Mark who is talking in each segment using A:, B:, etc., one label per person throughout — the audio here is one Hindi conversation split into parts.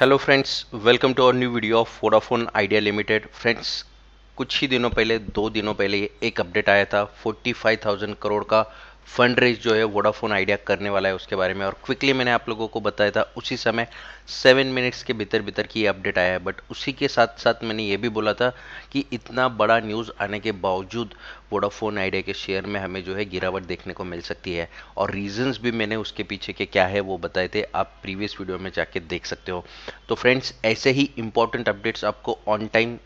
A: hello friends welcome to our new video of Vodafone Idea Limited friends कुछ ही दिनों पहले दो दिनों पहले एक अपडेट आया था 45,000 करोड़ का फंड रेज जो है वोडाफोन आइडिया करने वाला है उसके बारे में और क्विकली मैंने आप लोगों को बताया था उसी समय सेवन मिनट्स के भीतर भीतर की अपडेट आया है बट उसी के साथ साथ मैंने ये भी बोला था कि इतना बड़ा न्यूज़ आने के बावजूद वोडाफोन आइडिया के शेयर में हमें जो है गिरावट देखने को मिल सकती है और रीजन्स भी मैंने उसके पीछे के क्या है वो बताए थे आप प्रीवियस वीडियो में जाके देख सकते हो तो फ्रेंड्स ऐसे ही इंपॉर्टेंट अपडेट्स आपको on time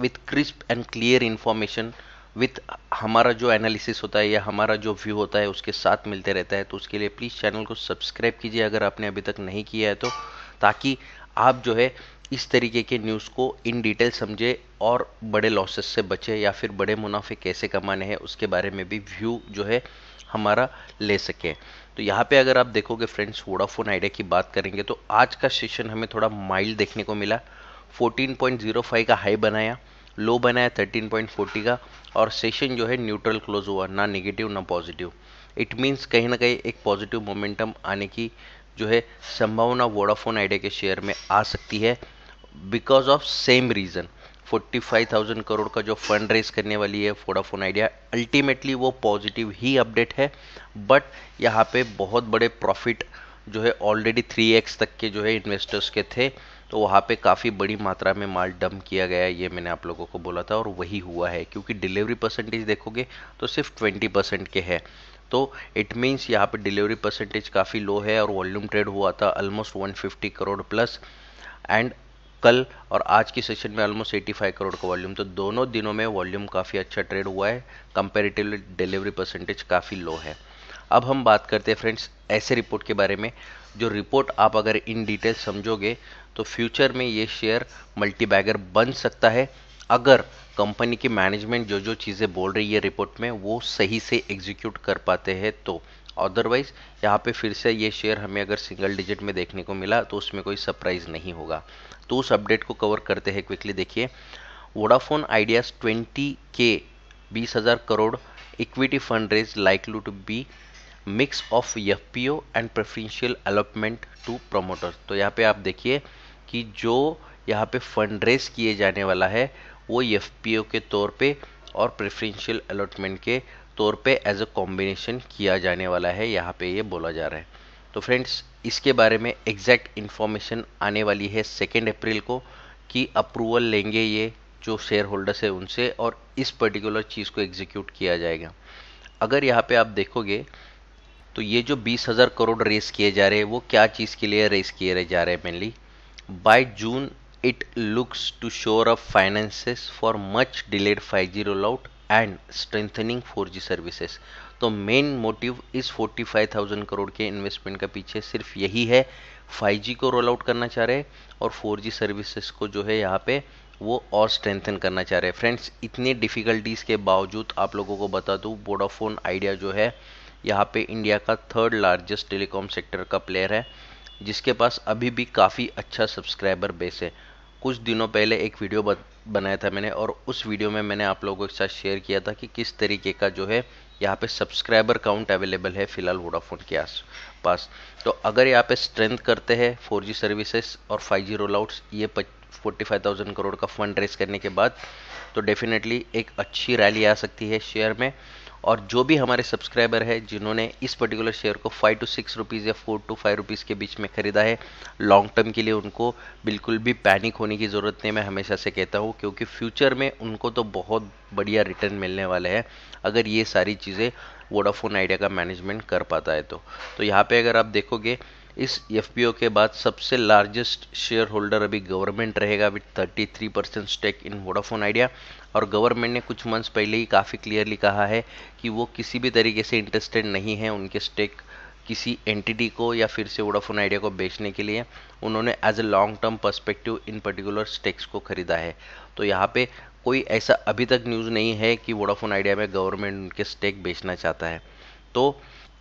A: with crisp and clear information with हमारा जो एनालिसिस होता है या हमारा जो व्यू होता है उसके साथ मिलते रहता है तो उसके लिए प्लीज़ चैनल को सब्सक्राइब कीजिए अगर आपने अभी तक नहीं किया है तो ताकि आप जो है इस तरीके के न्यूज़ को इन डिटेल समझे और बड़े लॉसेस से बचे या फिर बड़े मुनाफे कैसे कमाने हैं उसके बारे में भी व्यू जो है हमारा ले सकें तो यहाँ पे अगर आप देखोगे फ्रेंड्स वोडाफोन आइडिया की बात करेंगे तो आज का सेशन हमें थोड़ा माइल्ड देखने को मिला 14.05 का हाई बनाया लो बनाया थर्टीन पॉइंट फोर्टी का और सेशन जो है न्यूट्रल क्लोज हुआ ना नेगेटिव ना पॉजिटिव इट मीन्स कहीं ना कहीं एक पॉजिटिव मोमेंटम आने की जो है संभावना वोडाफोन आइडिया के शेयर में आ सकती है because of same reason 45,000 crore का जो फंड रेज करने वाली है वोडाफोन आइडिया अल्टीमेटली वो पॉजिटिव ही अपडेट है बट यहाँ पे बहुत बड़े प्रॉफिट जो है ऑलरेडी एक्स तक के जो है इन्वेस्टर्स के थे तो वहाँ पे काफ़ी बड़ी मात्रा में माल डम किया गया ये मैंने आप लोगों को बोला था और वही हुआ है क्योंकि डिलीवरी परसेंटेज देखोगे तो सिर्फ ट्वेंटी परसेंट के हैं तो इट मीन्स यहाँ पे डिलीवरी परसेंटेज काफ़ी लो है और वॉल्यूम ट्रेड हुआ था ऑलमोस्ट 150 करोड़ प्लस एंड कल और आज की सेशन में ऑलमोस्ट 85 करोड़ का वॉल्यूम तो दोनों दिनों में वॉल्यूम काफ़ी अच्छा ट्रेड हुआ है कंपेरेटिवली डिलीवरी परसेंटेज काफ़ी लो है अब हम बात करते हैं फ्रेंड्स ऐसे रिपोर्ट के बारे में जो रिपोर्ट आप अगर इन डिटेल समझोगे तो फ्यूचर में ये शेयर मल्टीबैगर बन सकता है अगर कंपनी की मैनेजमेंट जो जो चीज़ें बोल रही है रिपोर्ट में वो सही से एग्जीक्यूट कर पाते हैं तो अदरवाइज़ यहाँ पे फिर से ये शेयर हमें अगर सिंगल डिजिट में देखने को मिला तो उसमें कोई सरप्राइज़ नहीं होगा तो उस अपडेट को कवर करते हैं क्विकली देखिए वोडाफोन आइडियाज़ ट्वेंटी के बीस हज़ार crore equity fund raise likely to be mix of F and preferential allotment to promoter तो यहाँ पे आप देखिए कि जो यहाँ पे फंड रेज किए जाने वाला है वो एफ के तौर पे और प्रेफरेंशियल अलॉटमेंट के तौर पे एज अ कॉम्बिनेशन किया जाने वाला है यहाँ पे ये बोला जा रहा है तो फ्रेंड्स इसके बारे में एग्जैक्ट इन्फॉर्मेशन आने वाली है सेकेंड अप्रैल को कि अप्रूवल लेंगे ये जो शेयर होल्डर्स है उनसे और इस पर्टिकुलर चीज़ को एग्जीक्यूट किया जाएगा अगर यहाँ पे आप देखोगे तो ये जो बीस हज़ार करोड़ रेस किए जा रहे हैं वो क्या चीज़ के लिए रेस किए जा रहे हैं mainly by June sure up finances for much delayed five G roll 5G and strengthening four G services तो मेन मोटिव इस 45,000 करोड़ के इन्वेस्टमेंट का पीछे सिर्फ यही है 5G को रोल आउट करना चाह रहे हैं और 4G सर्विसेज को जो है यहाँ पे वो और स्ट्रेंथन करना चाह रहे हैं फ्रेंड्स इतने डिफ़िकल्टीज़ के बावजूद आप लोगों को बता दूँ वोडाफोन आइडिया जो है यहाँ पे इंडिया का थर्ड लार्जेस्ट टेलीकॉम सेक्टर का प्लेयर है जिसके पास अभी भी काफ़ी अच्छा सब्सक्राइबर बेस है कुछ दिनों पहले एक वीडियो बनाया था मैंने और उस वीडियो में मैंने आप लोगों के साथ शेयर किया था कि किस तरीके का जो है यहाँ पे सब्सक्राइबर काउंट अवेलेबल है फिलहाल वोडाफोन के आस पास तो अगर यहाँ पे स्ट्रेंथ करते हैं फोर सर्विसेज और जी रोल आउट्स ये फोर्टी फाइव थाउजेंड करोड़ का फंड रेस करने के बाद तो डेफिनेटली एक अच्छी रैली आ सकती है शेयर में और जो भी हमारे सब्सक्राइबर है जिन्होंने इस पर्टिकुलर शेयर को फाइव टू सिक्स रुपीज़ या फोर टू फाइव रुपीज़ के बीच में ख़रीदा है लॉन्ग टर्म के लिए उनको बिल्कुल भी पैनिक होने की ज़रूरत नहीं मैं हमेशा से कहता हूँ क्योंकि फ्यूचर में उनको तो बहुत बढ़िया रिटर्न मिलने वाले हैं अगर ये सारी चीज़ें वोडाफोन आइडिया का मैनेजमेंट कर पाता है तो, तो यहाँ पर अगर आप देखोगे इस एफ के बाद सबसे लार्जेस्ट शेयर होल्डर अभी गवर्नमेंट रहेगा with 33 percent stake in Vodafone Idea और गवर्नमेंट ने कुछ मंथ्स पहले ही काफ़ी क्लियरली कहा है कि वो किसी भी तरीके से इंटरेस्टेड नहीं है उनके स्टेक किसी एंटिटी को या फिर से वोडाफोन आइडिया को बेचने के लिए उन्होंने as a long term perspective in particular stakes को खरीदा है तो यहाँ पे कोई ऐसा अभी तक न्यूज़ नहीं है कि वोडाफोन आइडिया में गवर्नमेंट उनके स्टेक बेचना चाहता है तो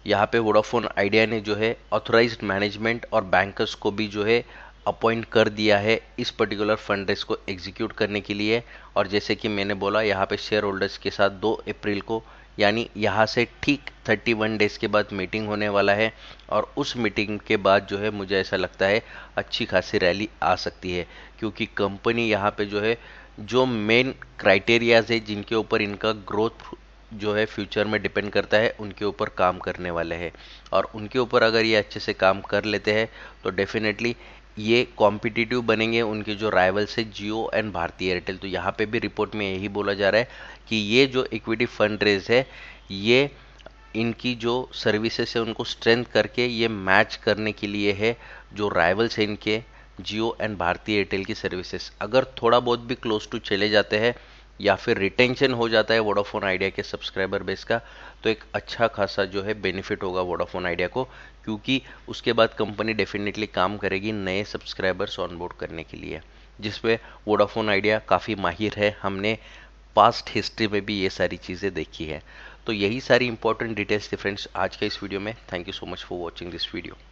A: यहाँ पे वोडाफोन आइडिया ने जो है ऑथोराइज मैनेजमेंट और बैंकर्स को भी जो है अपॉइंट कर दिया है इस पर्टिकुलर फंड रेस को एग्जीक्यूट करने के लिए और जैसे कि मैंने बोला यहाँ पे शेयर होल्डर्स के साथ 2 अप्रैल को यानी यहाँ से ठीक 31 डेज के बाद मीटिंग होने वाला है और उस मीटिंग के बाद जो है मुझे ऐसा लगता है अच्छी खासी रैली आ सकती है क्योंकि कंपनी यहाँ पे जो है जो मेन क्राइटेरियाज है जिनके ऊपर इनका ग्रोथ जो है फ्यूचर में डिपेंड करता है उनके ऊपर काम करने वाले हैं और उनके ऊपर अगर ये अच्छे से काम कर लेते हैं तो डेफिनेटली ये कॉम्पिटिटिव बनेंगे उनके जो राइवल्स है जियो एंड भारतीय एयरटेल तो यहाँ पे भी रिपोर्ट में यही बोला जा रहा है कि ये जो इक्विटी फंड रेज है ये इनकी जो सर्विसेस है उनको स्ट्रेंथ करके ये मैच करने के लिए है जो राइवल्स हैं इनके जियो एंड भारतीय एयरटेल की सर्विसेज अगर थोड़ा बहुत भी क्लोज टू चले जाते हैं या फिर रिटेंशन हो जाता है वोडाफोन आइडिया के सब्सक्राइबर बेस का तो एक अच्छा खासा जो है बेनिफिट होगा वोडाफोन आइडिया को क्योंकि उसके बाद कंपनी डेफिनेटली काम करेगी नए सब्सक्राइबर्स ऑनबोर्ड करने के लिए जिसपे वोडाफोन आइडिया काफ़ी माहिर है हमने पास्ट हिस्ट्री में भी ये सारी चीज़ें देखी है तो यही सारी इंपॉर्टेंट डिटेल्स थे फ्रेंड्स आज के इस वीडियो में thank you so much for watching this video